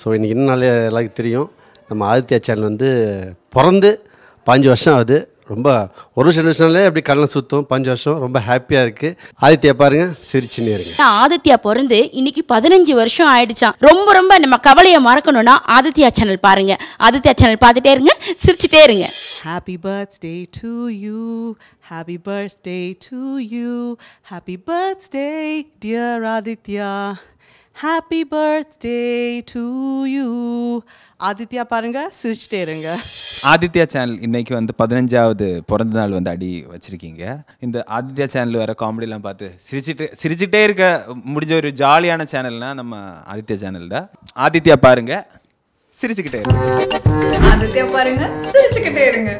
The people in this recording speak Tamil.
ஸோ இன்றைக்கி இன்னும் நல்லா எல்லாருக்கும் தெரியும் நம்ம ஆதித்யா சேனல் வந்து பிறந்து பாஞ்சு வருஷம் ஆகுது ரொம்ப ஒரு வருஷம் ஜென்ரேஷன்லேயே அப்படி கண்ணை சுத்தம் பஞ்சு வருஷம் ரொம்ப ஹாப்பியாக இருக்குது ஆதித்யா பாருங்க சிரிச்சுன்னு இருங்க ஆதித்யா பிறந்து இன்னைக்கு பதினஞ்சு வருஷம் ஆயிடுச்சான் ரொம்ப ரொம்ப நம்ம கவலையை மறக்கணும்னா ஆதித்யா சேனல் பாருங்க ஆதித்யா சேனல் பார்த்துட்டே இருங்க சிரிச்சுட்டே இருங்க happy birthday to you happy birthday to you happy birthday dear Aditya happy birthday to you Aditya பாருங்க சிரிச்சுட்டே இருங்க ஆதித்யா சேனல் இன்னைக்கு வந்து பதினஞ்சாவது பிறந்த நாள் வந்து அடி வச்சிருக்கீங்க இந்த ஆதித்யா சேனல் வர காமெடிலாம் பார்த்து சிரிச்சுட்டு சிரிச்சுட்டே இருக்க முடிஞ்ச ஒரு ஜாலியான சேனல்னா நம்ம ஆதித்யா சேனல் தான் ஆதித்யா பாருங்க சிரிச்சுக்கிட்டே இருங்க ஆதித்யா பாருங்க சிரிச்சுக்கிட்டே இருங்க